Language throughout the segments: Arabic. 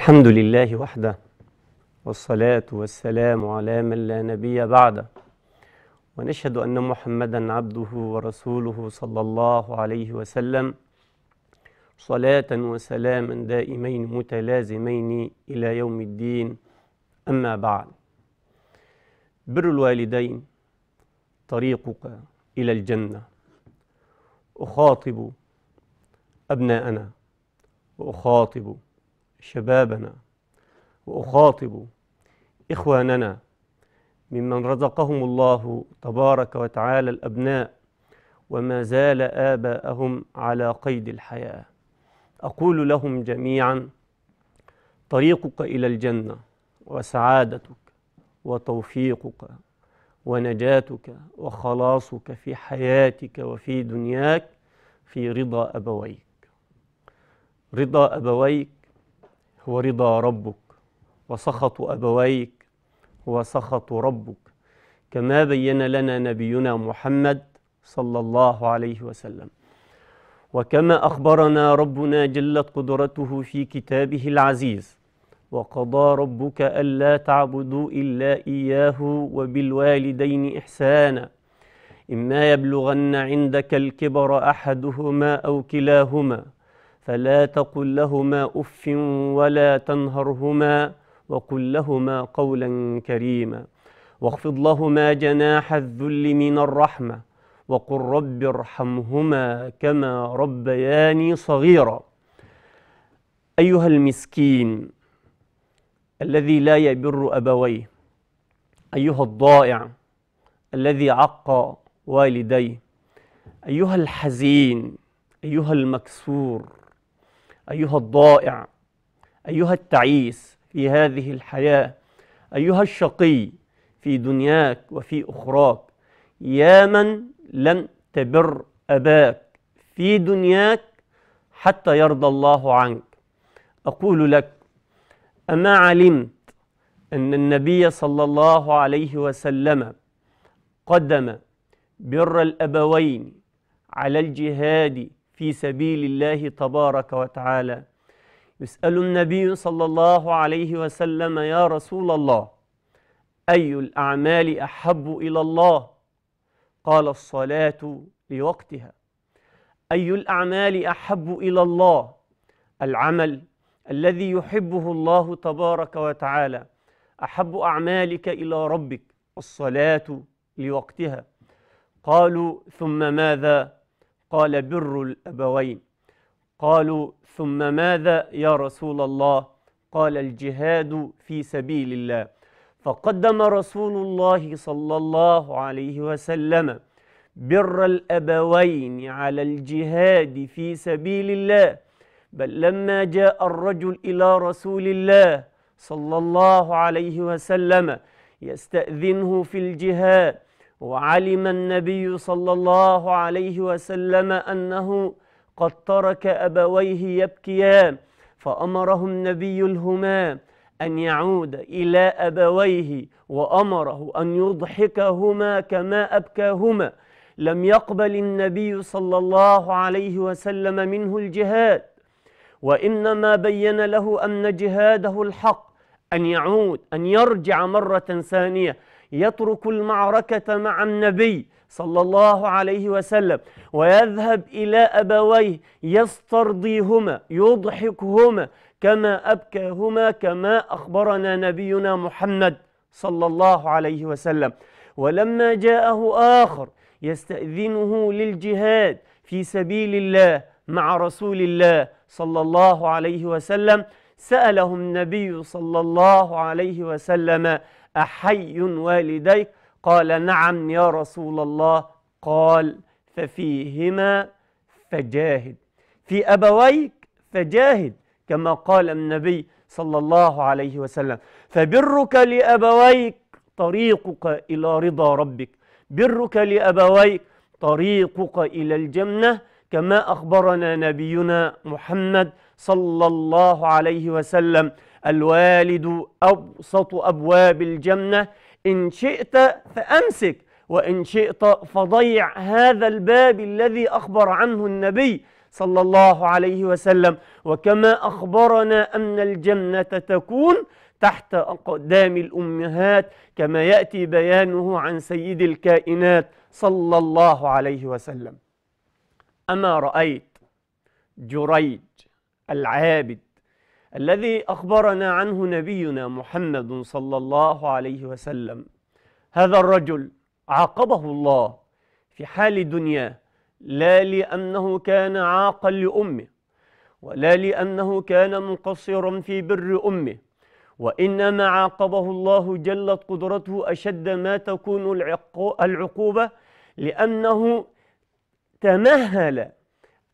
الحمد لله وحده والصلاة والسلام على من لا نبي بعده ونشهد أن محمدا عبده ورسوله صلى الله عليه وسلم صلاة وسلاما دائمين متلازمين إلى يوم الدين أما بعد بر الوالدين طريقك إلى الجنة أخاطب أبناءنا وأخاطب شبابنا وأخاطب إخواننا ممن رزقهم الله تبارك وتعالى الأبناء وما زال آباءهم على قيد الحياة أقول لهم جميعا طريقك إلى الجنة وسعادتك وتوفيقك ونجاتك وخلاصك في حياتك وفي دنياك في رضا أبويك رضا أبويك هو رضا ربك وسخط أبويك هو سخط ربك كما بين لنا نبينا محمد صلى الله عليه وسلم وكما أخبرنا ربنا جلت قدرته في كتابه العزيز وقضى ربك ألا تعبدوا إلا إياه وبالوالدين إحسانا إما يبلغن عندك الكبر أحدهما أو كلاهما فلا تقل لهما اف ولا تنهرهما وقل لهما قولا كريما واخفض لهما جناح الذل من الرحمه وقل رب ارحمهما كما ربياني صغيرا ايها المسكين الذي لا يبر ابويه ايها الضائع الذي عق والديه ايها الحزين ايها المكسور أيها الضائع أيها التعيس في هذه الحياة أيها الشقي في دنياك وفي أخراك يا من لم تبر أباك في دنياك حتى يرضى الله عنك أقول لك أما علمت أن النبي صلى الله عليه وسلم قدم بر الأبوين على الجهاد في سبيل الله تبارك وتعالى يسأل النبي صلى الله عليه وسلم يا رسول الله أي الأعمال أحب إلى الله قال الصلاة لوقتها أي الأعمال أحب إلى الله العمل الذي يحبه الله تبارك وتعالى أحب أعمالك إلى ربك الصلاة لوقتها قالوا ثم ماذا قال بر الأبوين قالوا ثم ماذا يا رسول الله قال الجهاد في سبيل الله فقدم رسول الله صلى الله عليه وسلم بر الأبوين على الجهاد في سبيل الله بل لما جاء الرجل إلى رسول الله صلى الله عليه وسلم يستأذنه في الجهاد وعلم النبي صلى الله عليه وسلم أنه قد ترك أبويه يبكيان فأمره النبي الهما أن يعود إلى أبويه وأمره أن يضحكهما كما أبكاهما لم يقبل النبي صلى الله عليه وسلم منه الجهاد وإنما بين له أن جهاده الحق أن يعود أن يرجع مرة ثانية يترك المعركة مع النبي صلى الله عليه وسلم ويذهب إلى أبويه يسترضيهما يضحكهما كما أبكاهما كما أخبرنا نبينا محمد صلى الله عليه وسلم ولما جاءه آخر يستأذنه للجهاد في سبيل الله مع رسول الله صلى الله عليه وسلم سأله النبي صلى الله عليه وسلم أحي والديك قال نعم يا رسول الله قال ففيهما فجاهد في أبويك فجاهد كما قال النبي صلى الله عليه وسلم فبرك لأبويك طريقك إلى رضا ربك برك لأبويك طريقك إلى الجنة كما أخبرنا نبينا محمد صلى الله عليه وسلم الوالد أبسط أبواب الجنة إن شئت فأمسك وإن شئت فضيع هذا الباب الذي أخبر عنه النبي صلى الله عليه وسلم وكما أخبرنا أن الجنة تكون تحت أقدام الأمهات كما يأتي بيانه عن سيد الكائنات صلى الله عليه وسلم أما رأيت جريج العابد الذي أخبرنا عنه نبينا محمد صلى الله عليه وسلم هذا الرجل عاقبه الله في حال دنياه لا لأنه كان عاقا لأمه ولا لأنه كان مقصرا في بر أمه وإنما عاقبه الله جلت قدرته أشد ما تكون العقوبة لأنه تمهل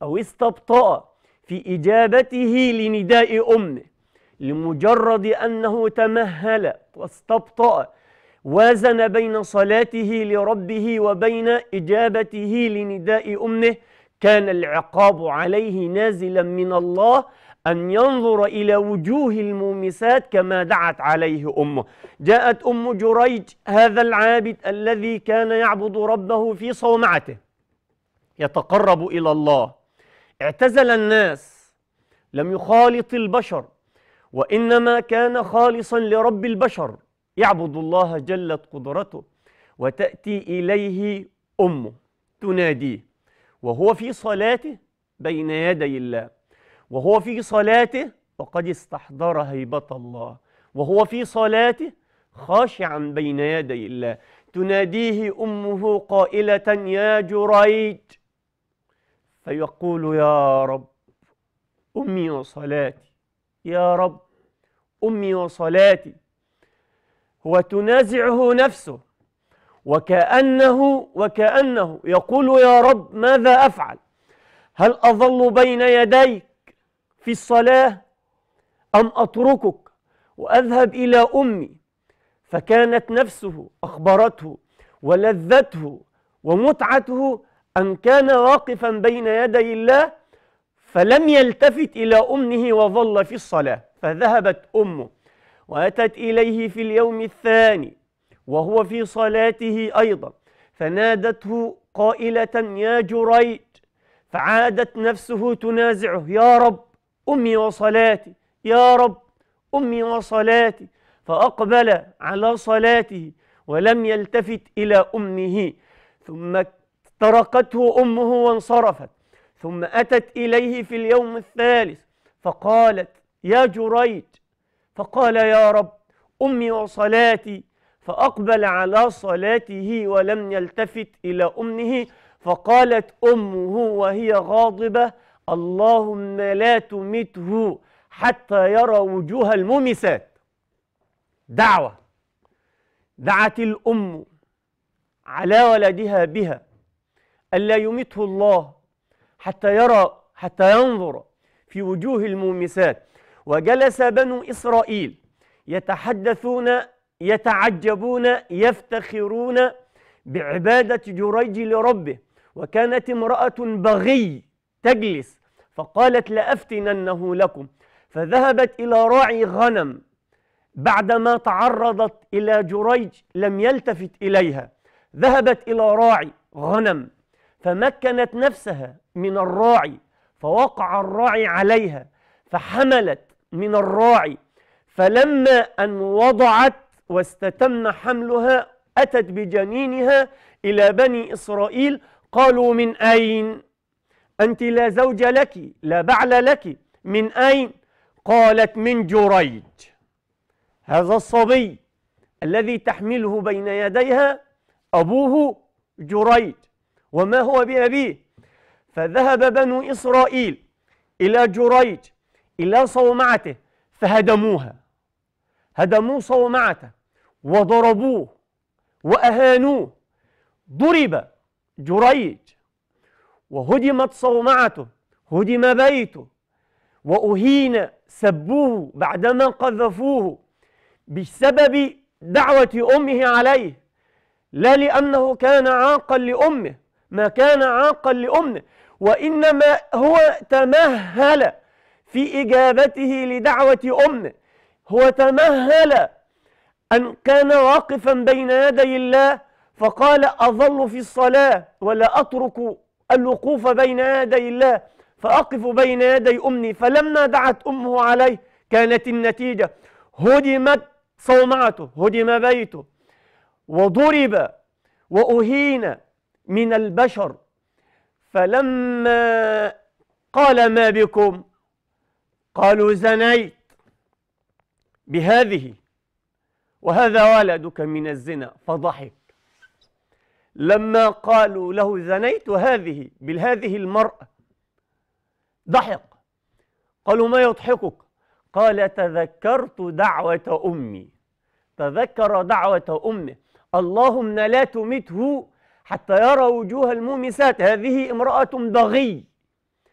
أو استبطأ في إجابته لنداء أمه لمجرد أنه تمهل واستبطأ وازن بين صلاته لربه وبين إجابته لنداء أمه كان العقاب عليه نازلا من الله أن ينظر إلى وجوه المومسات كما دعت عليه أمه جاءت أم جريج هذا العابد الذي كان يعبد ربه في صومعته يتقرب إلى الله اعتزل الناس لم يخالط البشر وإنما كان خالصا لرب البشر يعبد الله جلت قدرته وتأتي إليه أمه تناديه وهو في صلاته بين يدي الله وهو في صلاته وقد استحضر هيبة الله وهو في صلاته خاشعا بين يدي الله تناديه أمه قائلة يا جريج فيقول يا رب أمي وصلاتي يا رب أمي وصلاتي وتنازعه نفسه وكأنه وكأنه يقول يا رب ماذا أفعل هل أظل بين يديك في الصلاة أم أتركك وأذهب إلى أمي فكانت نفسه أخبرته ولذته ومتعته أن كان واقفا بين يدي الله فلم يلتفت إلى أمه وظل في الصلاة فذهبت أمه وأتت إليه في اليوم الثاني وهو في صلاته أيضا فنادته قائلة يا جريج فعادت نفسه تنازعه يا رب أمي وصلاتي يا رب أمي وصلاتي فأقبل على صلاته ولم يلتفت إلى أمه ثم تركته أمه وانصرفت ثم أتت إليه في اليوم الثالث فقالت يا جريج فقال يا رب أمي وصلاتي فأقبل على صلاته ولم يلتفت إلى أمه فقالت أمه وهي غاضبة اللهم لا تمته حتى يرى وجوه الممسات دعوة دعت الأم على ولدها بها ألا يمته الله حتى يرى حتى ينظر في وجوه المومسات وجلس بنو إسرائيل يتحدثون يتعجبون يفتخرون بعبادة جريج لربه وكانت امرأة بغي تجلس فقالت لأفتننه لكم فذهبت إلى راعي غنم بعدما تعرضت إلى جريج لم يلتفت إليها ذهبت إلى راعي غنم فمكنت نفسها من الراعي فوقع الراعي عليها فحملت من الراعي فلما أن وضعت واستتم حملها أتت بجنينها إلى بني إسرائيل قالوا من أين؟ أنت لا زوج لك لا بعل لك من أين؟ قالت من جريج هذا الصبي الذي تحمله بين يديها أبوه جريج وما هو بأبيه فذهب بنو إسرائيل إلى جريج إلى صومعته فهدموها هدموا صومعته وضربوه وأهانوه ضرب جريج وهدمت صومعته هدم بيته وأهين سبوه بعدما قذفوه بسبب دعوة أمه عليه لا لأنه كان عاقا لأمه ما كان عاقا لأمنه وإنما هو تمهل في إجابته لدعوة أمه هو تمهل أن كان واقفا بين يدي الله فقال أظل في الصلاة ولا أترك الوقوف بين يدي الله فأقف بين يدي أمي فلما دعت أمه عليه كانت النتيجة هدمت صومعته هدم بيته وضرب وأهين من البشر فلما قال ما بكم قالوا زنيت بهذه وهذا ولدك من الزنا فضحك لما قالوا له زنيت وهذه بالهذه المرأة ضحك قالوا ما يضحكك قال تذكرت دعوة أمي تذكر دعوة أمه اللهم لا تمته حتى يرى وجوه المومسات هذه امرأة بغي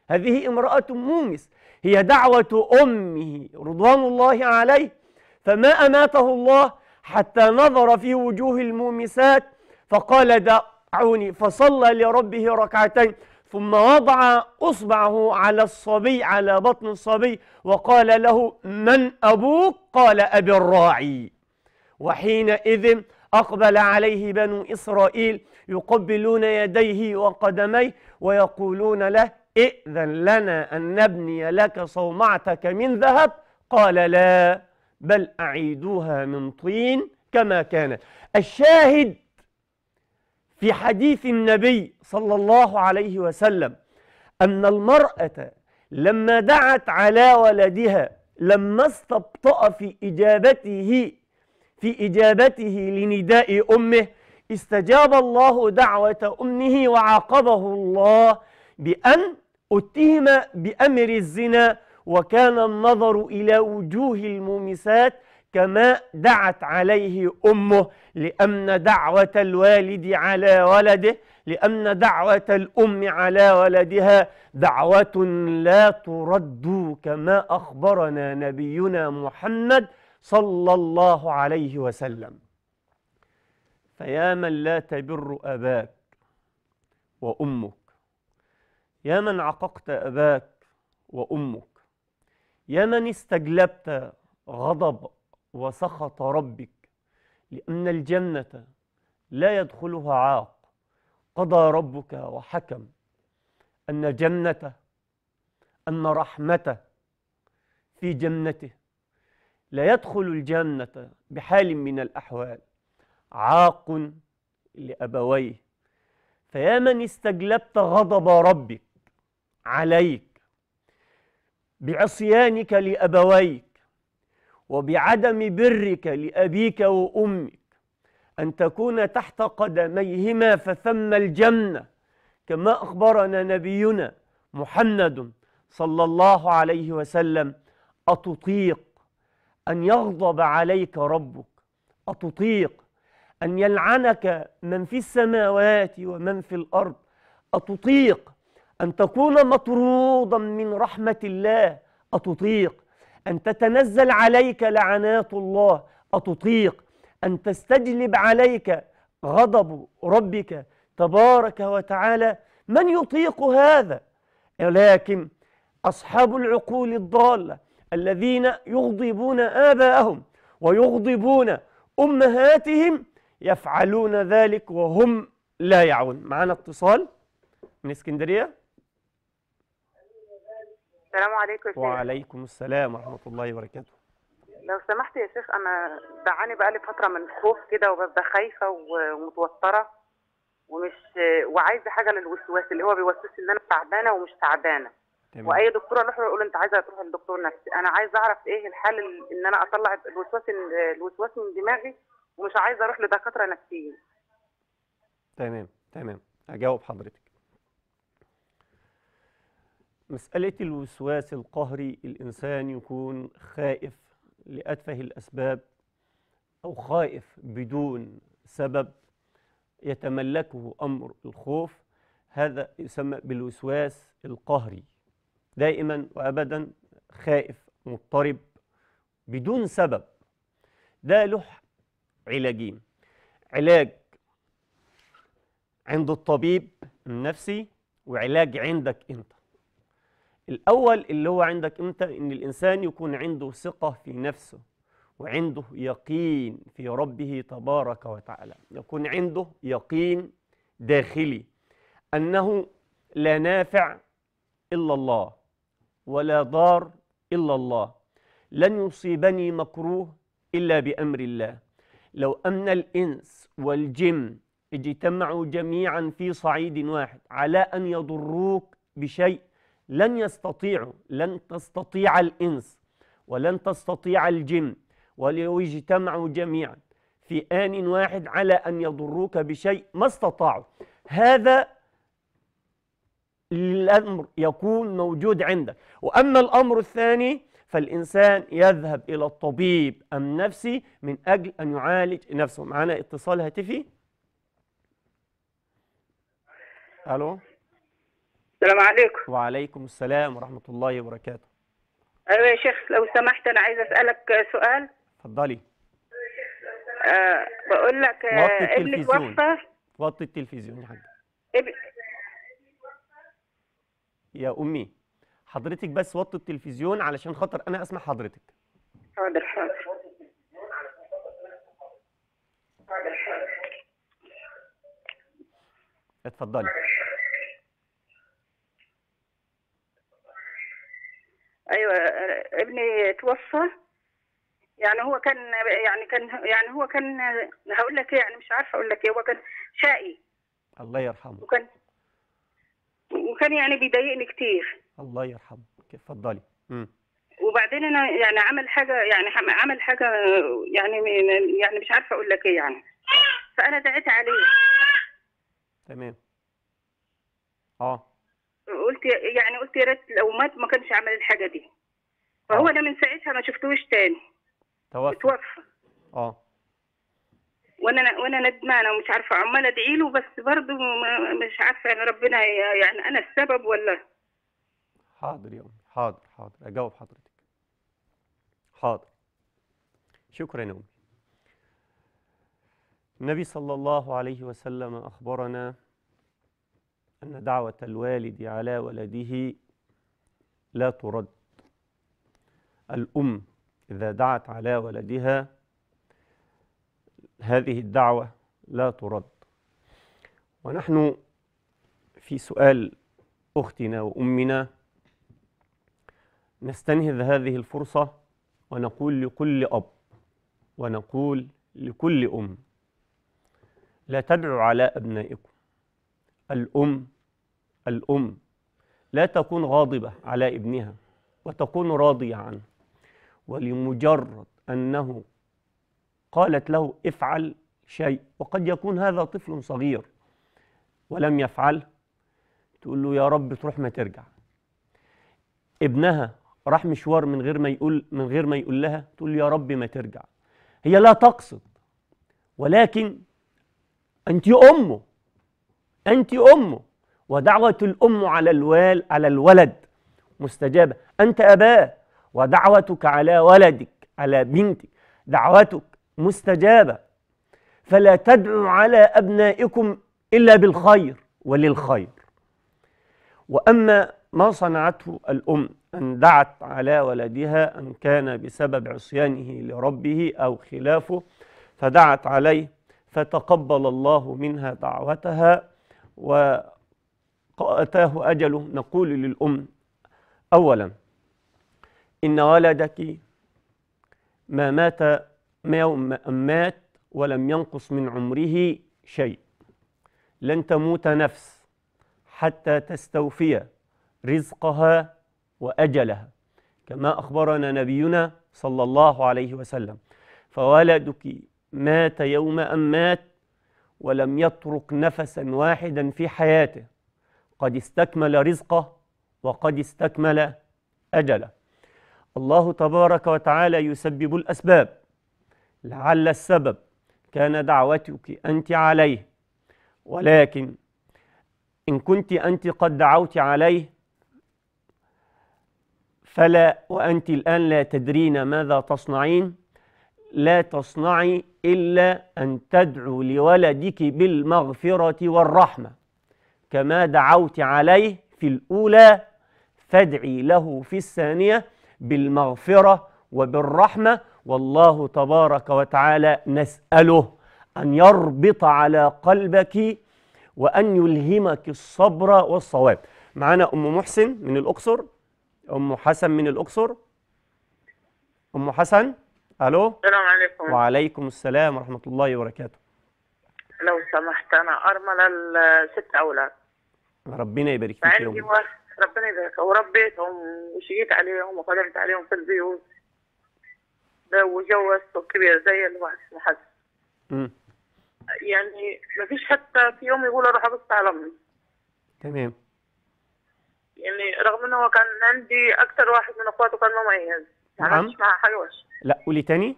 هذه امرأة مومس هي دعوة أمه رضوان الله عليه فما أماته الله حتى نظر في وجوه المومسات فقال دعوني فصلى لربه ركعتين ثم وضع أصبعه على الصبي على بطن الصبي وقال له من أبوك؟ قال أبي الراعي وحينئذ أقبل عليه بنو إسرائيل يقبلون يديه وقدميه ويقولون له ائذن لنا أن نبني لك صومعتك من ذهب قال لا بل أعيدوها من طين كما كانت الشاهد في حديث النبي صلى الله عليه وسلم أن المرأة لما دعت على ولدها لما استبطأ في إجابته في إجابته لنداء أمه استجاب الله دعوة أمه وعاقبه الله بأن اتهم بأمر الزنا وكان النظر إلى وجوه المومسات كما دعت عليه أمه لأن دعوة الوالد على ولده لأن دعوة الأم على ولدها دعوة لا ترد كما أخبرنا نبينا محمد صلى الله عليه وسلم فيا من لا تبر أباك وأمك يا من عققت أباك وأمك يا من استجلبت غضب وسخط ربك لأن الجنة لا يدخلها عاق قضى ربك وحكم أن جنته أن رحمته في جنته لا يدخل الجنة بحال من الأحوال عاق لأبويه فيا من استجلبت غضب ربك عليك بعصيانك لأبويك وبعدم برك لأبيك وأمك أن تكون تحت قدميهما فثم الجنة كما أخبرنا نبينا محمد صلى الله عليه وسلم أتطيق أن يغضب عليك ربك أتطيق أن يلعنك من في السماوات ومن في الأرض أتطيق أن تكون مطرودا من رحمة الله أتطيق أن تتنزل عليك لعنات الله أتطيق أن تستجلب عليك غضب ربك تبارك وتعالى من يطيق هذا لكن أصحاب العقول الضالة الذين يغضبون آباءهم ويغضبون أمهاتهم يفعلون ذلك وهم لا يعون معانا اتصال من اسكندرية السلام عليكم يا وعليكم السلام ورحمة الله وبركاته لو سمحت يا شيخ أنا بعاني بقالي فترة من خوف كده وببقى خايفة ومتوترة ومش وعايزة حاجة للوسواس اللي هو بيوسوس إن أنا تعبانة ومش تعبانة تمام. واي دكتوره اروح اقول انت عايزه تروح لدكتور نفسي انا عايزه اعرف ايه الحل ان انا اطلع الوسواس الوسواس من دماغي ومش عايزه اروح لدكاتره نفسيين تمام تمام اجاوب حضرتك مسألة الوسواس القهري الإنسان يكون خائف لأتفه الأسباب أو خائف بدون سبب يتملكه أمر الخوف هذا يسمى بالوسواس القهري دائما وأبدا خائف مضطرب بدون سبب ده له علاجين علاج عند الطبيب النفسي وعلاج عندك انت الأول اللي هو عندك أنت إن الإنسان يكون عنده ثقة في نفسه وعنده يقين في ربه تبارك وتعالى يكون عنده يقين داخلي أنه لا نافع إلا الله ولا ضار إلا الله لن يصيبني مكروه إلا بأمر الله لو أن الإنس والجن اجتمعوا جميعا في صعيد واحد على أن يضروك بشيء لن يستطيعوا لن تستطيع الإنس ولن تستطيع الجن ولو اجتمعوا جميعا في آن واحد على أن يضروك بشيء ما استطاعوا هذا الأمر يكون موجود عندك وأما الأمر الثاني فالإنسان يذهب إلى الطبيب النفسي من أجل أن يعالج نفسه معنا اتصال هاتفي ألو السلام عليكم وعليكم السلام ورحمة الله وبركاته أيوة يا شيخ لو سمحت أنا عايز أسألك سؤال اتفضلي أه بقول لك آه ابني توفى وطي التلفزيون يا حاج يا أمي حضرتك بس وطي التلفزيون علشان خاطر انا اسمع حضرتك حاضر حاضر اتفضلي ايوه ابني توفى يعني هو كان يعني كان يعني هو كان هقول لك ايه يعني مش عارفه اقول لك ايه هو كان شقي الله يرحمه وكان وكان يعني بيضايقني كتير الله يرحمه اتفضلي وبعدين انا يعني عمل حاجه يعني عمل حاجه يعني يعني مش عارفه اقول لك ايه يعني فانا دعيت عليه تمام اه قلت يعني قلت يا ريت لو مات ما كانش عمل الحاجه دي فهو انا آه. من ساعتها ما شفتوش تاني توفى توفى اه وانا وانا ندمانه ومش عارفه عماله ادعي له بس برضه مش عارفه يعني ربنا يعني انا السبب ولا حاضر يا أمي حاضر حاضر أجاوب حضرتك حاضر شكرا يا أمي النبي صلى الله عليه وسلم أخبرنا أن دعوة الوالد على ولده لا ترد الأم إذا دعت على ولدها هذه الدعوة لا ترد ونحن في سؤال أختنا وأمنا نستنهذ هذه الفرصة ونقول لكل أب ونقول لكل أم لا تدعوا على أبنائكم الأم الأم لا تكون غاضبة على ابنها وتكون راضية عنه ولمجرد أنه قالت له افعل شيء وقد يكون هذا طفل صغير ولم يفعله تقول له يا رب تروح ما ترجع ابنها راح مشوار من غير ما يقول من غير ما يقول لها تقول يا رب ما ترجع هي لا تقصد ولكن انت امه انت امه ودعوه الام على الوال على الولد مستجابه انت اباه ودعوتك على ولدك على بنتك دعوتك مستجابه فلا تدعوا على ابنائكم الا بالخير وللخير واما ما صنعته الام أن دعت على ولدها أن كان بسبب عصيانه لربه أو خلافه فدعت عليه فتقبل الله منها دعوتها وأتاه أجله نقول للأم أولا إن ولدك ما مات ما يوم مات ولم ينقص من عمره شيء لن تموت نفس حتى تستوفي رزقها وأجلها كما أخبرنا نبينا صلى الله عليه وسلم فولدك مات يوم أن مات ولم يترك نفسا واحدا في حياته قد استكمل رزقه وقد استكمل أجله الله تبارك وتعالى يسبب الأسباب لعل السبب كان دعوتك أنت عليه ولكن إن كنت أنت قد دعوت عليه فلا وأنت الآن لا تدرين ماذا تصنعين لا تصنعي إلا أن تدعو لولدك بالمغفرة والرحمة كما دعوت عليه في الأولى فادعي له في الثانية بالمغفرة وبالرحمة والله تبارك وتعالى نسأله أن يربط على قلبك وأن يلهمك الصبر والصواب معنا أم محسن من الأقصر ام حسن من الاقصر ام حسن الو السلام عليكم وعليكم السلام ورحمه الله وبركاته لو سمحت انا ارمله ست اولاد ربنا يبارك فيك يا ربنا يبارك وربيتهم وشقيت عليهم وخدمت عليهم في البيوت وجوزت كبير زي الواحد حد يعني ما فيش حتى في يوم يقول اروح ابص على امي تمام يعني رغم ان هو كان عندي اكثر واحد من اخواته كان مميز ما نعم. عملتش معاه حاجه لا قولي تاني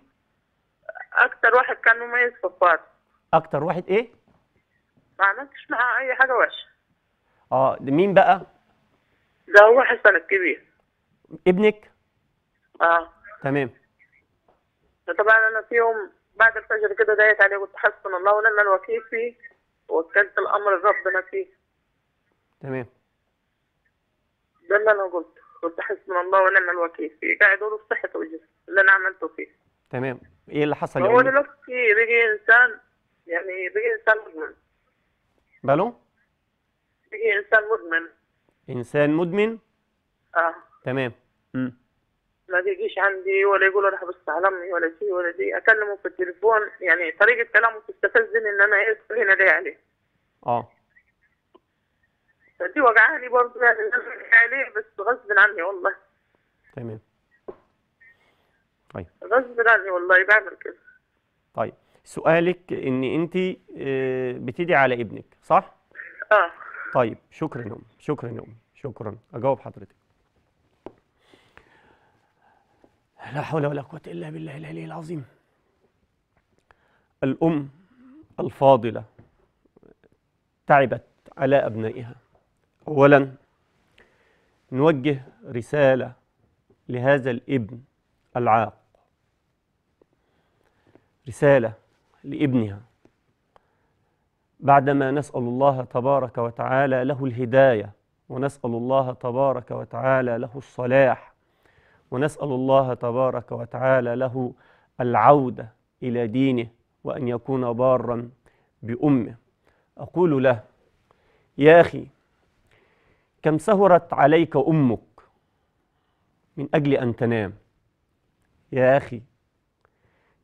اكثر واحد كان مميز في اخواته اكثر واحد ايه ما عملتش معاه اي حاجه وحشه اه ده مين بقى ده هو حسن الكبير ابنك اه تمام طبعا انا في يوم بعد الفجر كده دايت عليه قلت حسن الله ونعم الوكيل فيه وكلت الامر لربنا فيه تمام ده اللي انا قلته قلت حسبي الله ونعم الوكيل في قاعد اقول صحة وجسم اللي انا عملته فيه تمام ايه اللي حصل هو دلوقتي بقي انسان يعني بقي انسان مدمن بالو بقي انسان مدمن انسان مدمن اه تمام امم ما بيجيش عندي ولا يقول راح بص على امي ولا شيء ولا شيء اكلمه في التليفون يعني طريقه كلامه تستفزني ان انا ايه هنا ليه عليه اه دي وجعاني برضه يعني عليه بس غصب عني والله تمام طيب غصب عني والله بعمل كده طيب سؤالك ان انت آه، بتدعي على ابنك صح؟ اه طيب شكرا يا ام شكرا يا ام شكرا اجاوب حضرتك لا حول ولا قوه الا بالله العلي العظيم الام الفاضله تعبت على ابنائها أولا نوجه رسالة لهذا الابن العاق رسالة لابنها بعدما نسأل الله تبارك وتعالى له الهداية ونسأل الله تبارك وتعالى له الصلاح ونسأل الله تبارك وتعالى له العودة إلى دينه وأن يكون بارا بأمه أقول له يا أخي كم سهرت عليك أمك من أجل أن تنام يا أخي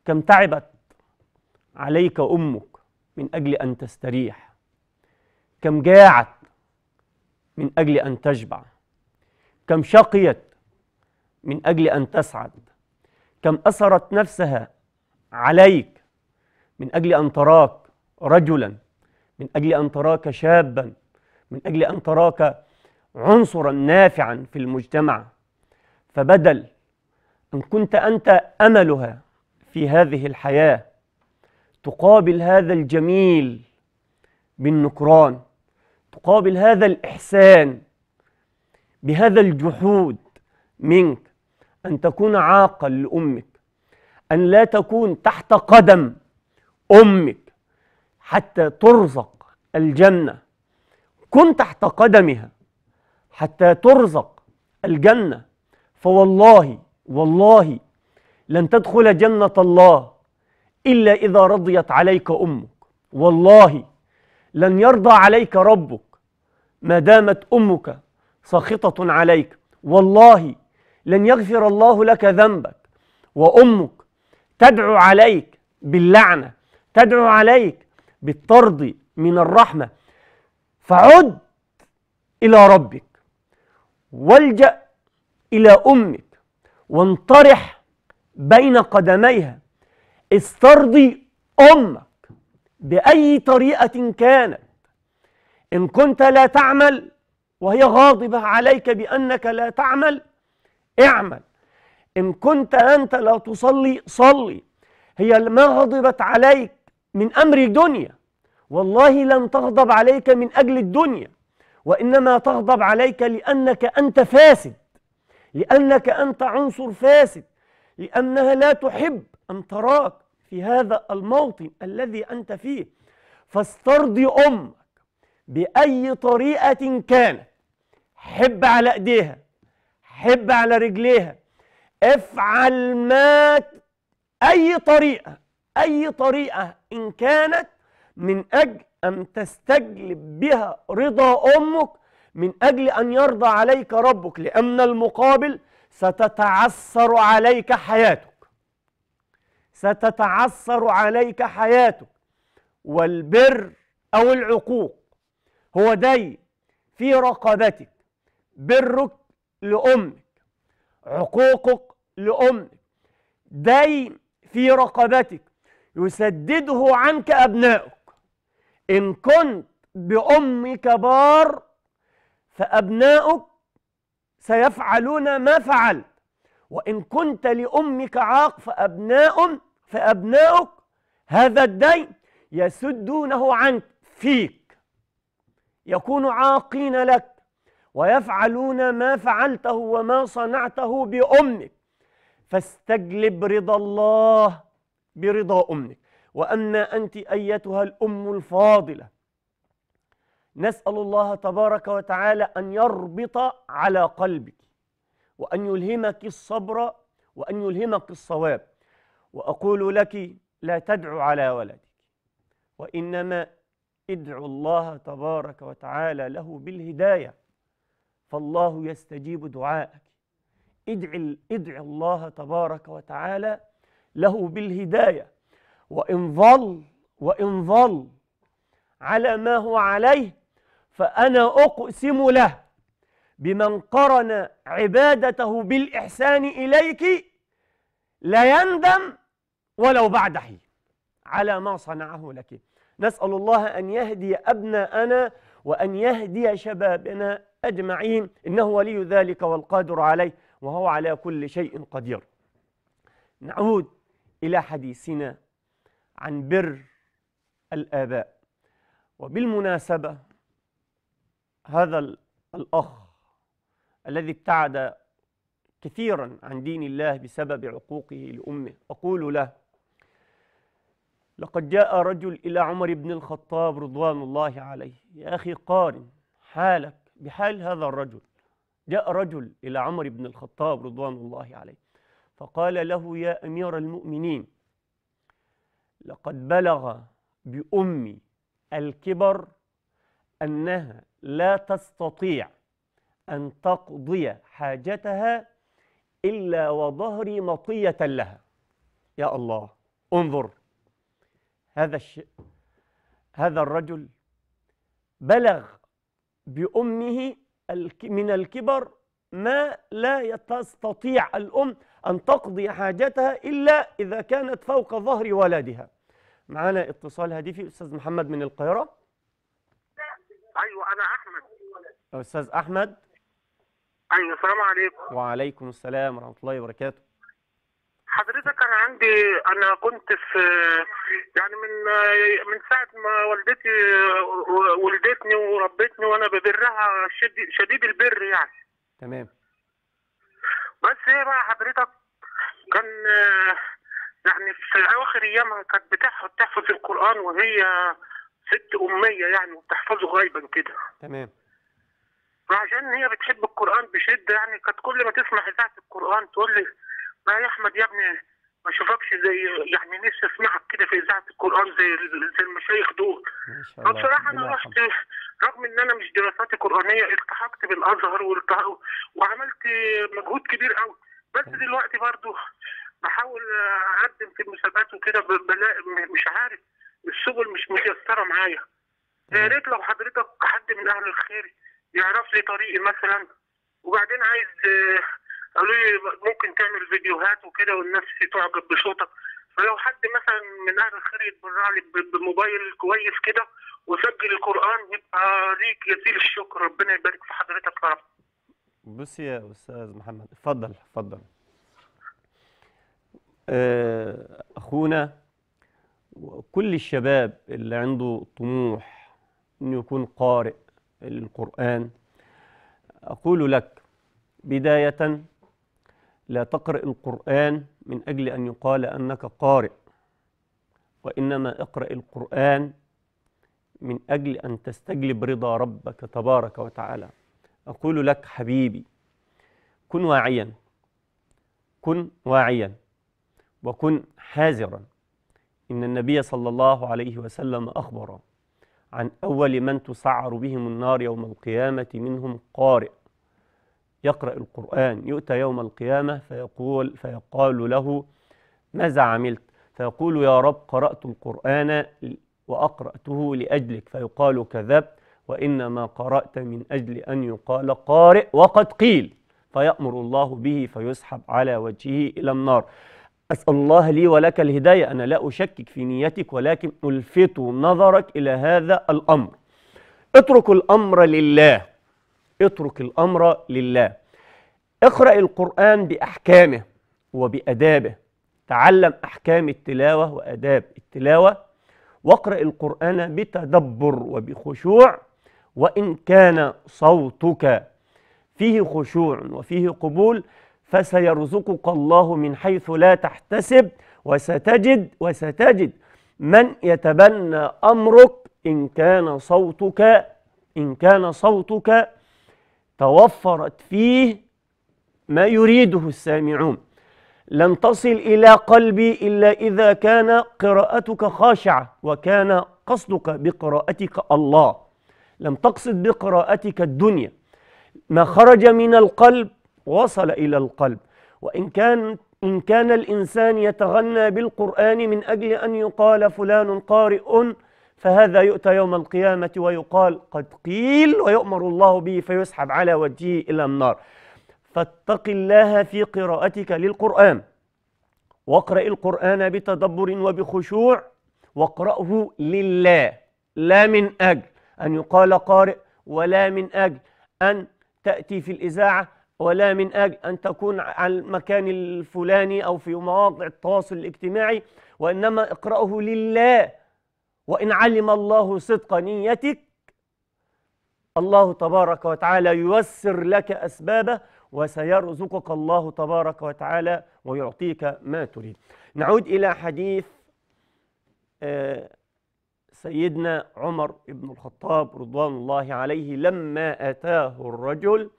كم تعبت عليك أمك من أجل أن تستريح كم جاعت من أجل أن تشبع كم شقيت من أجل أن تسعد كم أسرت نفسها عليك من أجل أن تراك رجلا من أجل أن تراك شابا من أجل أن تراك عنصرا نافعا في المجتمع فبدل أن كنت أنت أملها في هذه الحياة تقابل هذا الجميل بالنكران تقابل هذا الإحسان بهذا الجحود منك أن تكون عاقا لأمك أن لا تكون تحت قدم أمك حتى ترزق الجنة كن تحت قدمها حتى ترزق الجنة فوالله والله لن تدخل جنة الله إلا إذا رضيت عليك أمك والله لن يرضى عليك ربك ما دامت أمك ساخطة عليك والله لن يغفر الله لك ذنبك وأمك تدعو عليك باللعنة تدعو عليك بالطرد من الرحمة فعد إلى ربك والجأ إلى أمك وانطرح بين قدميها استرضي أمك بأي طريقة كانت إن كنت لا تعمل وهي غاضبة عليك بأنك لا تعمل اعمل إن كنت أنت لا تصلي صلي هي ما غضبت عليك من أمر الدنيا والله لن تغضب عليك من أجل الدنيا وإنما تغضب عليك لأنك أنت فاسد لأنك أنت عنصر فاسد لأنها لا تحب أن تراك في هذا الموطن الذي أنت فيه فاسترضي أمك بأي طريقة كانت حب على إيديها حب على رجليها افعل ما أي طريقة أي طريقة إن كانت من أجل أم تستجلب بها رضا أمك من أجل أن يرضى عليك ربك لأن المقابل ستتعثر عليك حياتك ستتعثر عليك حياتك والبر أو العقوق هو دين في رقبتك برك لأمك عقوقك لأمك دين في رقبتك يسدده عنك أبنائك إن كنت بأمك بار فأبناؤك سيفعلون ما فعلت وإن كنت لأمك عاق فأبناء فأبناؤك هذا الدين يسدونه عنك فيك يكون عاقين لك ويفعلون ما فعلته وما صنعته بأمك فاستجلب رضا الله برضا أمك وأن أنت أيتها الأم الفاضلة نسأل الله تبارك وتعالى أن يربط على قلبك وأن يلهمك الصبر وأن يلهمك الصواب وأقول لك لا تدعو على ولدك وإنما ادعو الله تبارك وتعالى له بالهداية فالله يستجيب دعائك ادع ادع الله تبارك وتعالى له بالهداية وإن ظل وإن ظل على ما هو عليه فأنا أقسم له بمن قرن عبادته بالإحسان إليك لا يندم ولو بعد حين على ما صنعه لك نسأل الله أن يهدي أبناءنا وأن يهدي شبابنا أجمعين إنه ولي ذلك والقادر عليه وهو على كل شيء قدير نعود إلى حديثنا عن بر الآباء وبالمناسبة هذا الأخ الذي ابتعد كثيرا عن دين الله بسبب عقوقه لأمه أقول له لقد جاء رجل إلى عمر بن الخطاب رضوان الله عليه يا أخي قارن حالك بحال هذا الرجل جاء رجل إلى عمر بن الخطاب رضوان الله عليه فقال له يا أمير المؤمنين لقد بلغ بأمي الكبر أنها لا تستطيع أن تقضي حاجتها إلا وظهري مطية لها يا الله انظر هذا الش... هذا الرجل بلغ بأمه الك... من الكبر ما لا تستطيع الأم أن تقضي حاجتها إلا إذا كانت فوق ظهر ولدها معانا اتصال هاتفي استاذ محمد من القاهره ايوه انا احمد استاذ احمد ايوه السلام عليكم وعليكم السلام ورحمه الله وبركاته حضرتك انا عندي انا كنت في يعني من من ساعه ما والدتي ولدتني وربتني وانا ببرها شديد, البر يعني تمام بس ايه بقى حضرتك كان يعني في اواخر ايامها كانت بتحفظ تحفظ القران وهي ست اميه يعني وبتحفظه غايبا كده تمام فعشان هي بتحب القران بشده يعني كانت كل ما تسمع اذاعه القران تقول لي ما يا احمد يا ابني ما اشوفكش زي يعني نفسي اسمعك كده في اذاعه القران زي زي المشايخ دول فبصراحه انا رحت رغم ان انا مش دراساتي قرانيه التحقت بالازهر وعملت مجهود كبير قوي بس دلوقتي برضو بحاول اقدم في المسابقات وكده بلاقي مش عارف السبل مش متيسره معايا يا ريت لو حضرتك حد من اهل الخير يعرف لي طريقي مثلا وبعدين عايز آه، قالوا لي ممكن تعمل فيديوهات وكده والناس تعجب بصوتك فلو حد مثلا من اهل الخير يتبرع لي بموبايل كويس كده وسجل القران يبقى ليك جزيل الشكر ربنا يبارك في حضرتك يا رب بص يا استاذ محمد اتفضل اتفضل آه، أخونا وكل الشباب اللي عنده طموح أنه يكون قارئ للقرآن أقول لك بداية لا تقرأ القرآن من أجل أن يقال أنك قارئ وإنما اقرأ القرآن من أجل أن تستجلب رضا ربك تبارك وتعالى أقول لك حبيبي كن واعيا كن واعيا وكن حذرا إن النبي صلى الله عليه وسلم أخبر عن أول من تسعر بهم النار يوم القيامة منهم قارئ يقرأ القرآن يؤتى يوم القيامة فيقول فيقال له ماذا عملت فيقول يا رب قرأت القرآن وأقرأته لأجلك فيقال كذبت وإنما قرأت من أجل أن يقال قارئ وقد قيل فيأمر الله به فيسحب على وجهه إلى النار أسأل الله لي ولك الهداية أنا لا أشكك في نيتك ولكن ألفت نظرك إلى هذا الأمر اترك الأمر لله اترك الأمر لله اقرأ القرآن بأحكامه وبأدابه تعلم أحكام التلاوة وأداب التلاوة واقرأ القرآن بتدبر وبخشوع وإن كان صوتك فيه خشوع وفيه قبول فسيرزقك الله من حيث لا تحتسب وستجد وستجد من يتبنى أمرك إن كان صوتك إن كان صوتك توفرت فيه ما يريده السامعون لن تصل إلى قلبي إلا إذا كان قراءتك خاشعة وكان قصدك بقراءتك الله لم تقصد بقراءتك الدنيا ما خرج من القلب وصل إلى القلب وإن كان إن كان الإنسان يتغنى بالقرآن من أجل أن يقال فلان قارئ فهذا يؤتى يوم القيامة ويقال قد قيل ويؤمر الله به فيسحب على وجهه إلى النار فاتق الله في قراءتك للقرآن واقرأ القرآن بتدبر وبخشوع واقرأه لله لا من أجل أن يقال قارئ ولا من أجل أن تأتي في الإذاعة ولا من أجل أن تكون على المكان الفلاني أو في مواضع التواصل الاجتماعي وإنما اقرأه لله وإن علم الله صدق نيتك الله تبارك وتعالى ييسر لك أسبابه وسيرزقك الله تبارك وتعالى ويعطيك ما تريد نعود إلى حديث آه، سيدنا عمر بن الخطاب رضوان الله عليه لما أتاه الرجل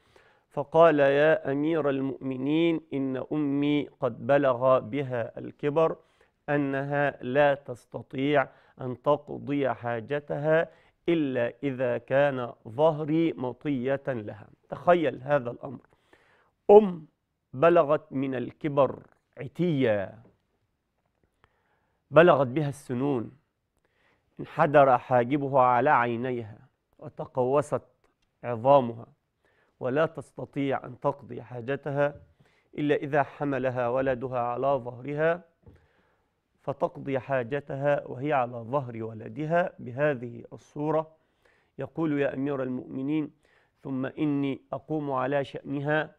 فقال يا أمير المؤمنين إن أمي قد بلغ بها الكبر أنها لا تستطيع أن تقضي حاجتها إلا إذا كان ظهري مطية لها تخيل هذا الأمر أم بلغت من الكبر عتية بلغت بها السنون انحدر حاجبها على عينيها وتقوست عظامها ولا تستطيع أن تقضي حاجتها إلا إذا حملها ولدها على ظهرها فتقضي حاجتها وهي على ظهر ولدها بهذه الصورة يقول يا أمير المؤمنين ثم إني أقوم على شأنها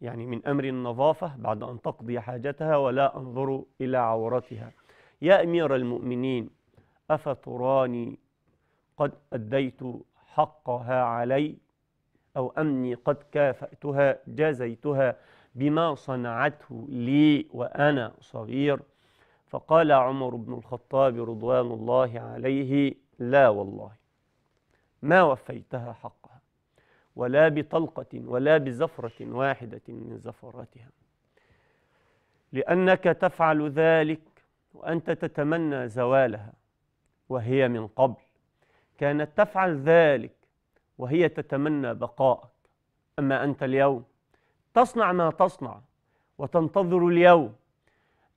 يعني من أمر النظافة بعد أن تقضي حاجتها ولا أنظر إلى عورتها يا أمير المؤمنين أفتراني قد أديت حقها علي أو أني قد كافأتها جازيتها بما صنعته لي وأنا صغير فقال عمر بن الخطاب رضوان الله عليه لا والله ما وفيتها حقها ولا بطلقة ولا بزفرة واحدة من زفراتها لأنك تفعل ذلك وأنت تتمنى زوالها وهي من قبل كانت تفعل ذلك وهي تتمنى بقاءك أما أنت اليوم تصنع ما تصنع وتنتظر اليوم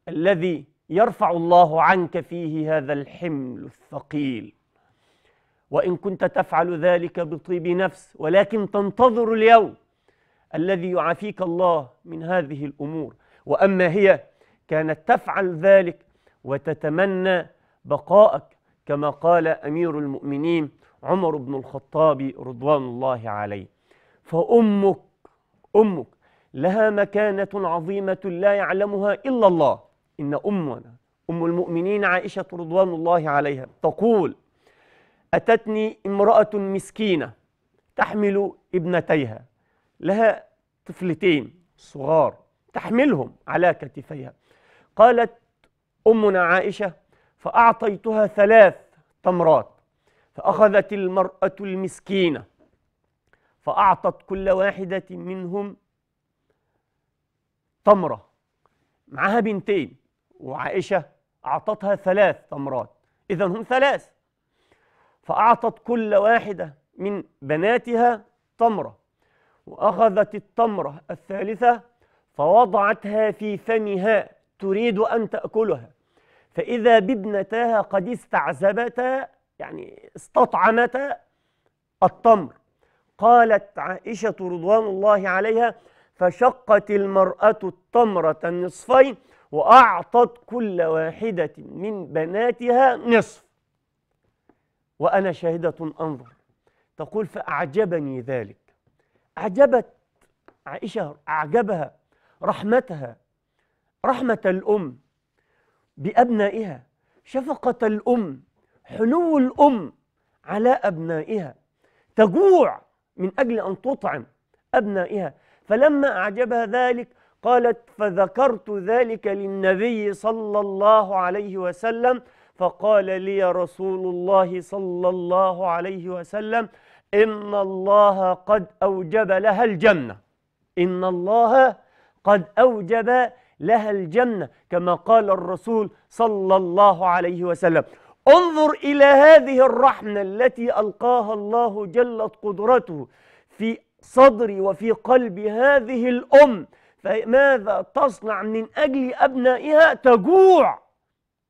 الذي يرفع الله عنك فيه هذا الحمل الثقيل وإن كنت تفعل ذلك بطيب نفس ولكن تنتظر اليوم الذي يعافيك الله من هذه الأمور وأما هي كانت تفعل ذلك وتتمنى بقاءك كما قال أمير المؤمنين عمر بن الخطاب رضوان الله عليه فأمك أمك لها مكانة عظيمة لا يعلمها إلا الله إن أمنا أم المؤمنين عائشة رضوان الله عليها تقول أتتني امرأة مسكينة تحمل ابنتيها لها طفلتين صغار تحملهم على كتفيها قالت أمنا عائشة فأعطيتها ثلاث تمرات فأخذت المرأة المسكينة فأعطت كل واحدة منهم تمرة معاها بنتين وعائشة أعطتها ثلاث تمرات إذا هم ثلاث فأعطت كل واحدة من بناتها تمرة وأخذت التمرة الثالثة فوضعتها في فمها تريد أن تأكلها فإذا بابنتاها قد استعزبتا يعني استطعمت التمر قالت عائشة رضوان الله عليها فشقت المرأة التمرة نصفين وأعطت كل واحدة من بناتها نصف وأنا شاهدة أنظر تقول فأعجبني ذلك أعجبت عائشة أعجبها رحمتها رحمة الأم بأبنائها شفقة الأم حلو الأم على أبنائها تجوع من أجل أن تطعم أبنائها فلما أعجبها ذلك قالت فذكرت ذلك للنبي صلى الله عليه وسلم فقال لي رسول الله صلى الله عليه وسلم إن الله قد أوجب لها الجنة إن الله قد أوجب لها الجنة كما قال الرسول صلى الله عليه وسلم انظر إلى هذه الرحمة التي ألقاها الله جلت قدرته في صدري وفي قلب هذه الأم فماذا تصنع من أجل أبنائها تجوع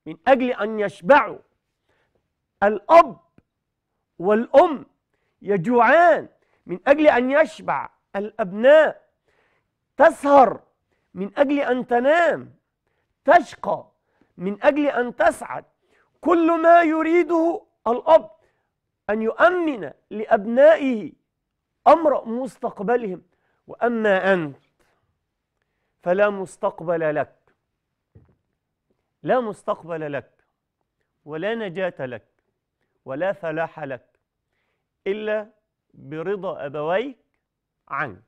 من أجل أن يشبعوا الأب والأم يجوعان من أجل أن يشبع الأبناء تسهر من أجل أن تنام تشقى من أجل أن تسعد كل ما يريده الأب أن يؤمن لأبنائه أمر مستقبلهم وأما أنت فلا مستقبل لك لا مستقبل لك ولا نجاة لك ولا فلاح لك إلا برضا أبويك عنك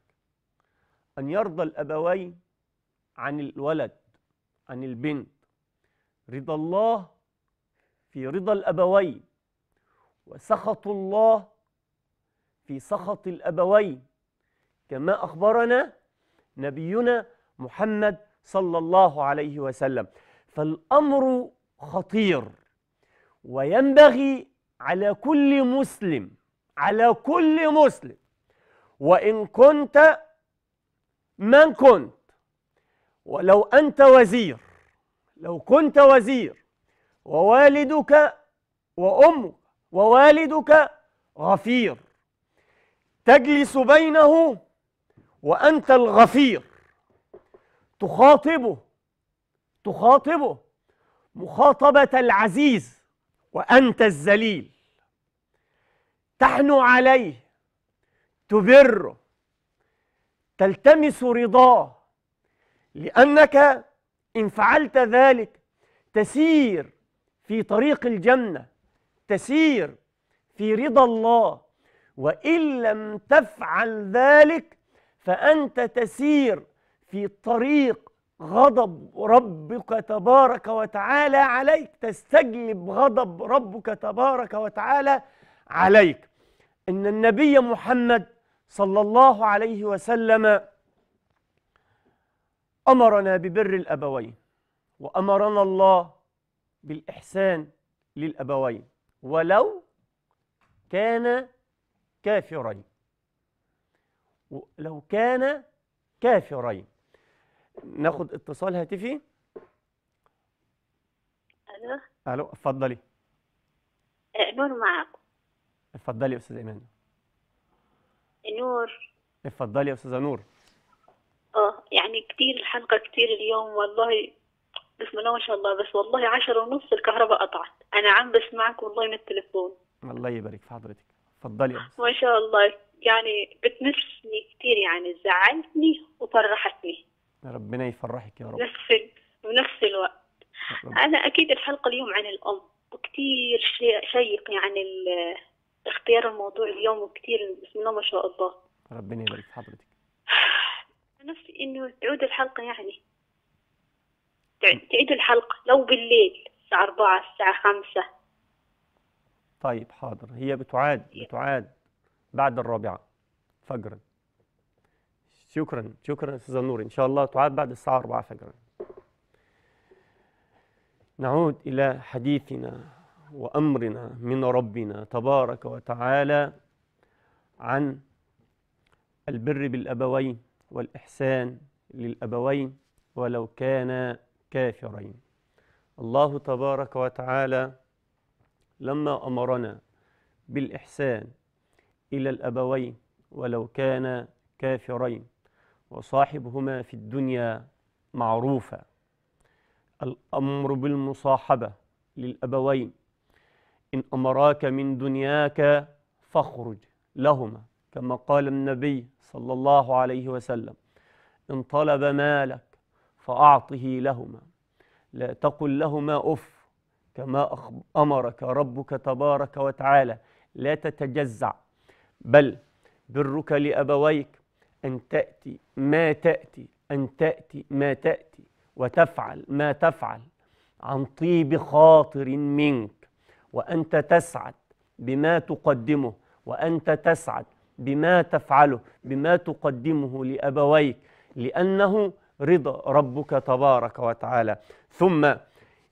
أن يرضى الأبوين عن الولد عن البنت رضا الله في رضا الأبوين وسخط الله في سخط الأبوين كما أخبرنا نبينا محمد صلى الله عليه وسلم فالأمر خطير وينبغي على كل مسلم على كل مسلم وإن كنت من كنت ولو أنت وزير لو كنت وزير ووالدك وأمك ووالدك غفير تجلس بينه وأنت الغفير تخاطبه تخاطبه مخاطبة العزيز وأنت الذليل تحنو عليه تبره تلتمس رضاه لأنك إن فعلت ذلك تسير في طريق الجنة تسير في رضا الله وإن لم تفعل ذلك فأنت تسير في طريق غضب ربك تبارك وتعالى عليك تستجلب غضب ربك تبارك وتعالى عليك إن النبي محمد صلى الله عليه وسلم أمرنا ببر الأبوين وأمرنا الله بالإحسان للأبوين ولو كان كافرين لو كان كافرين ناخد اتصال هاتفي الو الو اتفضلي آه، نور معاكم اتفضلي يا استاذه ايمان نور اتفضلي يا استاذه نور اه يعني كتير الحلقه كتير اليوم والله بسم الله ما شاء الله بس والله عشرة ونص الكهرباء قطعت أنا عم بسمعك والله من التليفون الله يبارك في حضرتك اتفضلي ما شاء الله يعني بتمسني كثير يعني زعلتني وفرحتني ربنا يفرحك يا رب نفس بنفس الوقت أنا أكيد الحلقة اليوم عن الأم وكثير شيق يعني اختيار الموضوع اليوم وكثير بسم الله ما شاء الله ربنا يبارك في حضرتك نفسي إنه تعود الحلقة يعني تعيد الحلقة لو بالليل الساعة 4 الساعة 5 طيب حاضر هي بتعاد بتعاد بعد الرابعة فجرا شكرا شكرا استاذ نور ان شاء الله تعاد بعد الساعة 4 فجرا نعود الى حديثنا وامرنا من ربنا تبارك وتعالى عن البر بالابوين والاحسان للابوين ولو كان كافرين الله تبارك وتعالى لما أمرنا بالإحسان إلى الأبوين ولو كان كافرين وصاحبهما في الدنيا معروفا الأمر بالمصاحبة للأبوين إن أمراك من دنياك فاخرج لهما كما قال النبي صلى الله عليه وسلم إن طلب مالك فأعطه لهما لا تقل لهما أف كما أمرك ربك تبارك وتعالى لا تتجزع بل برك لأبويك أن تأتي ما تأتي أن تأتي ما تأتي وتفعل ما تفعل عن طيب خاطر منك وأنت تسعد بما تقدمه وأنت تسعد بما تفعله بما تقدمه لأبويك لأنه رضا ربك تبارك وتعالى ثم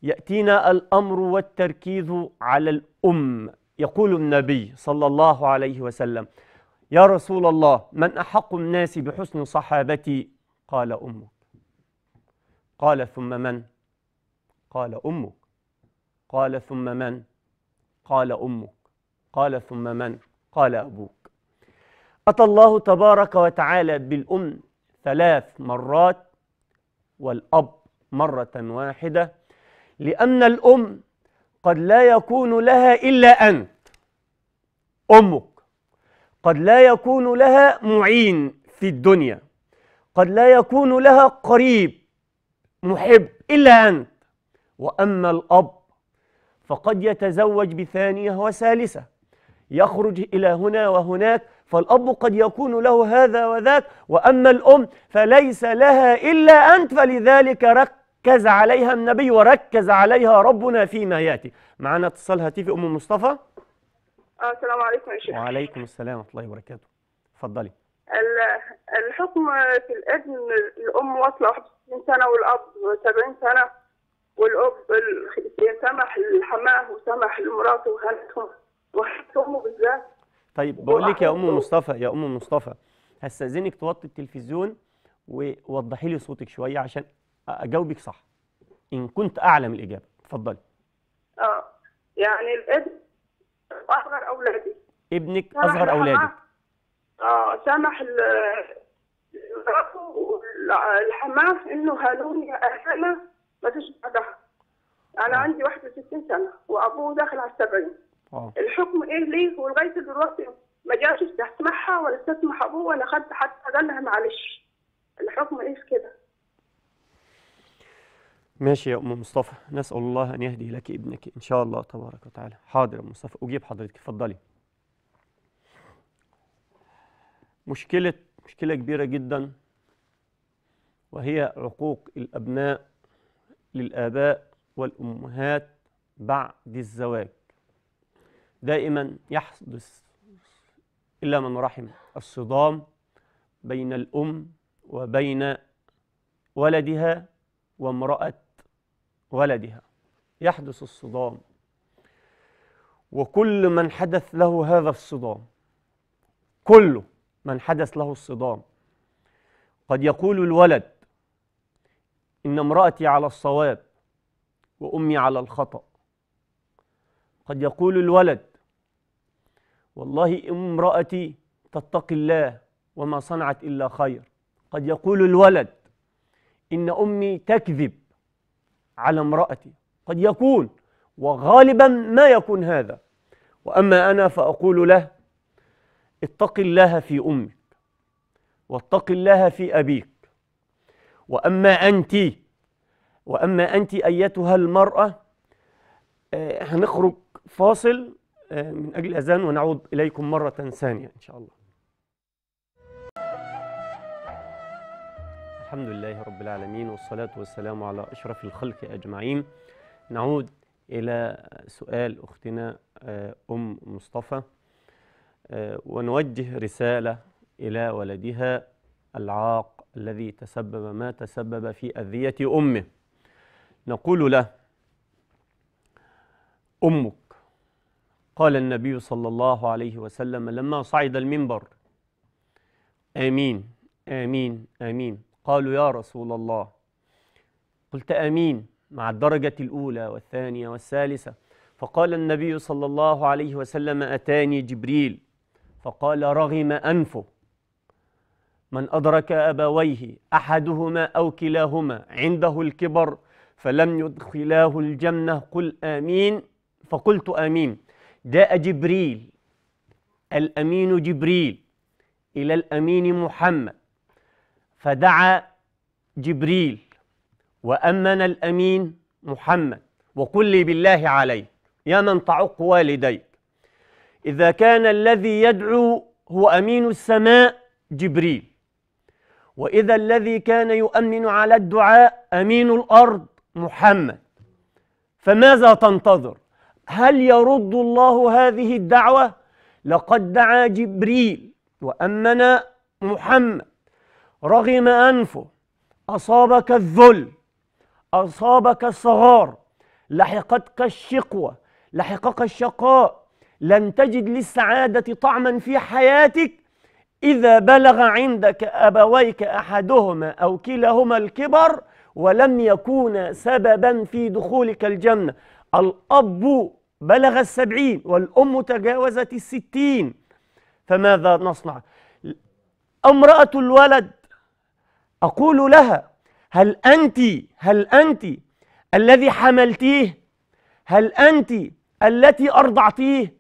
يأتينا الأمر والتركيز على الأم يقول النبي صلى الله عليه وسلم يا رسول الله من أحق الناس بحسن صحابتي قال أمك قال ثم من قال أمك قال ثم من قال أمك قال ثم من قال أبوك أتى الله تبارك وتعالى بالأم ثلاث مرات والأب مرة واحدة لأن الأم قد لا يكون لها إلا أنت أمك قد لا يكون لها معين في الدنيا قد لا يكون لها قريب محب إلا أنت وأما الأب فقد يتزوج بثانية وثالثة يخرج إلى هنا وهناك فالأب قد يكون له هذا وذاك وأما الأم فليس لها إلا أنت فلذلك ركز عليها النبي وركز عليها ربنا فيما يأتي معنا اتصال هاتفي أم مصطفى آه، السلام عليكم يا شيخ وعليكم السلام ورحمة الله وبركاته اتفضلي الحكم في الابن الأم واصلة 61 سنة والأب 70 سنة والأب سمح لحماه وسمح لمراته وهنته وحتى أمه بالذات طيب بقول لك يا ام مصطفى يا ام مصطفى هستاذنك توطي التلفزيون ووضحي لي صوتك شويه عشان اجاوبك صح ان كنت اعلم الاجابه اتفضلي اه يعني الابن اصغر اولادي ابنك اصغر اولادك اه سامح ال الحماه انه هالوني اهلنا ما فيش بعدها انا آه. عندي 61 سنه وابوه داخل على 70 أوه. الحكم ايه ليه ولغايه دلوقتي ما جاش استسمحها ولا استسمح ابوه ولا خد حتى قال لها معلش الحكم ايه في كده ماشي يا ام مصطفى نسال الله ان يهدي لك ابنك ان شاء الله تبارك وتعالى حاضر يا ام مصطفى اجيب حضرتك اتفضلي مشكله مشكله كبيره جدا وهي عقوق الابناء للاباء والامهات بعد الزواج دائما يحدث إلا من رحم الصدام بين الأم وبين ولدها وامرأة ولدها يحدث الصدام وكل من حدث له هذا الصدام كل من حدث له الصدام قد يقول الولد إن امرأتي على الصواب وأمي على الخطأ قد يقول الولد والله امرأتي تتقي الله وما صنعت إلا خير قد يقول الولد إن أمي تكذب على امرأتي قد يكون وغالبا ما يكون هذا وأما أنا فأقول له اتق الله في أمك واتق الله في أبيك وأما أنت وأما أنت أيتها المرأة آه، هنخرج فاصل من أجل أذان ونعود إليكم مرة ثانية إن شاء الله الحمد لله رب العالمين والصلاة والسلام على أشرف الخلق أجمعين نعود إلى سؤال أختنا آه، أم مصطفى آه، ونوجه رسالة إلى ولدها العاق الذي تسبب ما تسبب في أذية أمه نقول له أمك قال النبي صلى الله عليه وسلم لما صعد المنبر آمين آمين آمين قالوا يا رسول الله قلت آمين مع الدرجة الأولى والثانية والثالثة فقال النبي صلى الله عليه وسلم أتاني جبريل فقال رغم أنفه من أدرك أبويه أحدهما أو كلاهما عنده الكبر فلم يدخلاه الجنة قل آمين فقلت آمين جاء جبريل الأمين جبريل إلى الأمين محمد فدعا جبريل وأمن الأمين محمد وقل لي بالله عليك يا من تعق والديك إذا كان الذي يدعو هو أمين السماء جبريل وإذا الذي كان يؤمن على الدعاء أمين الأرض محمد فماذا تنتظر هل يرد الله هذه الدعوة؟ لقد دعا جبريل وأمن محمد رغم أنفه أصابك الذل أصابك الصغار لحقتك الشقوة لحقك الشقاء لن تجد للسعادة طعما في حياتك إذا بلغ عندك أبويك أحدهما أو كلاهما الكبر ولم يكونا سببا في دخولك الجنة الأب بلغ السبعين والأم تجاوزت الستين فماذا نصنع امرأة الولد أقول لها هل أنت هل أنت الذي حملتيه هل أنت التي أرضعتيه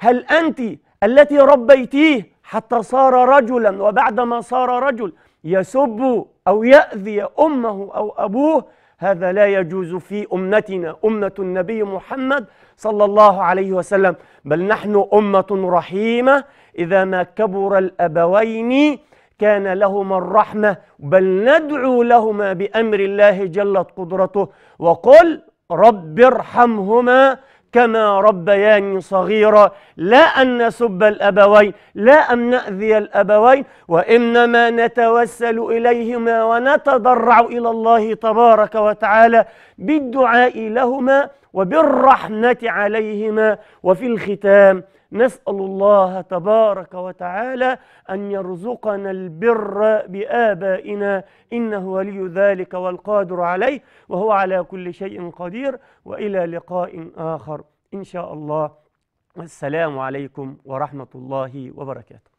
هل أنت التي ربيتيه حتى صار رجلا وبعدما صار رجل يسب أو يأذي أمه أو أبوه هذا لا يجوز في أمتنا أمة النبي محمد صلى الله عليه وسلم بل نحن أمة رحيمة إذا ما كبر الأبوين كان لهما الرحمة بل ندعو لهما بأمر الله جلت قدرته وقل رب ارحمهما كما ربياني صغيرا لا أن نسب الأبوين لا أن نأذي الأبوين وإنما نتوسل إليهما ونتضرع إلى الله تبارك وتعالى بالدعاء لهما وبالرحمة عليهما وفي الختام نسأل الله تبارك وتعالى أن يرزقنا البر بآبائنا إنه ولي ذلك والقادر عليه وهو على كل شيء قدير وإلى لقاء آخر إن شاء الله والسلام عليكم ورحمة الله وبركاته